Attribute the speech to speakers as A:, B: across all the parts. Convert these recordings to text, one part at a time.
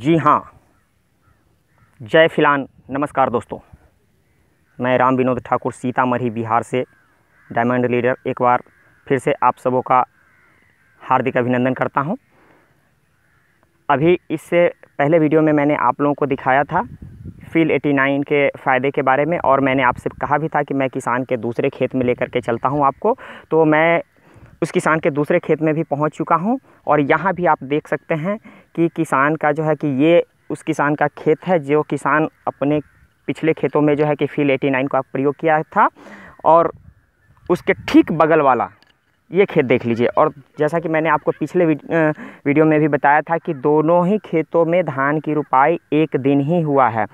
A: जी हाँ जय फिलान नमस्कार दोस्तों मैं राम विनोद ठाकुर सीतामढ़ी बिहार से डायमंड लीडर एक बार फिर से आप सबों का हार्दिक अभिनंदन करता हूं। अभी इससे पहले वीडियो में मैंने आप लोगों को दिखाया था फील 89 के फ़ायदे के बारे में और मैंने आपसे कहा भी था कि मैं किसान के दूसरे खेत में लेकर के चलता हूं आपको तो मैं उस किसान के दूसरे खेत में भी पहुंच चुका हूं और यहाँ भी आप देख सकते हैं कि किसान का जो है कि ये उस किसान का खेत है जो किसान अपने पिछले खेतों में जो है कि फील 89 का प्रयोग किया था और उसके ठीक बगल वाला ये खेत देख लीजिए और जैसा कि मैंने आपको पिछले वीडियो में भी बताया था कि दोनों ही खेतों में धान की रुपाई एक दिन ही हुआ है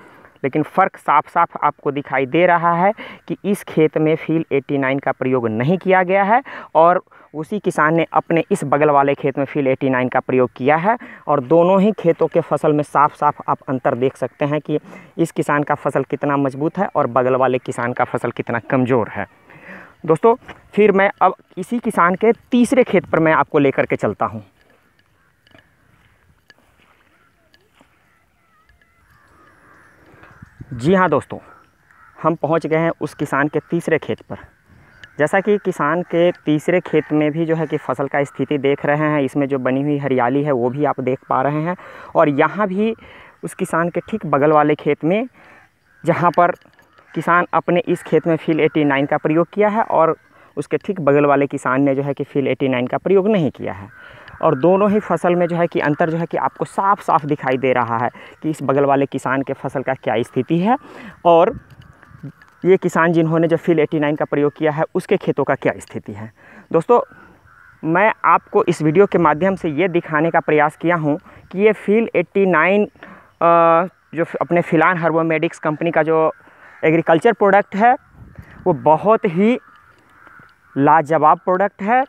A: लेकिन फ़र्क साफ साफ आपको दिखाई दे रहा है कि इस खेत में फील 89 का प्रयोग नहीं किया गया है और उसी किसान ने अपने इस बगल वाले खेत में फील 89 का प्रयोग किया है और दोनों ही खेतों के फसल में साफ साफ आप अंतर देख सकते हैं कि इस किसान का फसल कितना मजबूत है और बगल वाले किसान का फसल कितना कमज़ोर है दोस्तों फिर मैं अब इसी किसान के तीसरे खेत पर मैं आपको लेकर के चलता हूँ जी हाँ दोस्तों हम पहुंच गए हैं उस किसान के तीसरे खेत पर जैसा कि किसान के तीसरे खेत में भी जो है कि फसल का स्थिति देख रहे हैं इसमें जो बनी हुई हरियाली है वो भी आप देख पा रहे हैं और यहाँ भी उस किसान के ठीक बगल वाले खेत में जहाँ पर किसान अपने इस खेत में फील 89 का प्रयोग किया है और उसके ठीक बगल वाले किसान ने जो है कि फील 89 का प्रयोग नहीं किया है और दोनों ही फसल में जो है कि अंतर जो है कि आपको साफ साफ दिखाई दे रहा है कि इस बगल वाले किसान के फसल का क्या स्थिति है और ये किसान जिन्होंने जो फील 89 का प्रयोग किया है उसके खेतों का क्या स्थिति है दोस्तों मैं आपको इस वीडियो के माध्यम से ये दिखाने का प्रयास किया हूँ कि ये फील 89 जो अपने फिलान हर्बोमेडिक्स कंपनी का जो एग्रीकल्चर प्रोडक्ट है वो बहुत ही लाजवाब प्रोडक्ट है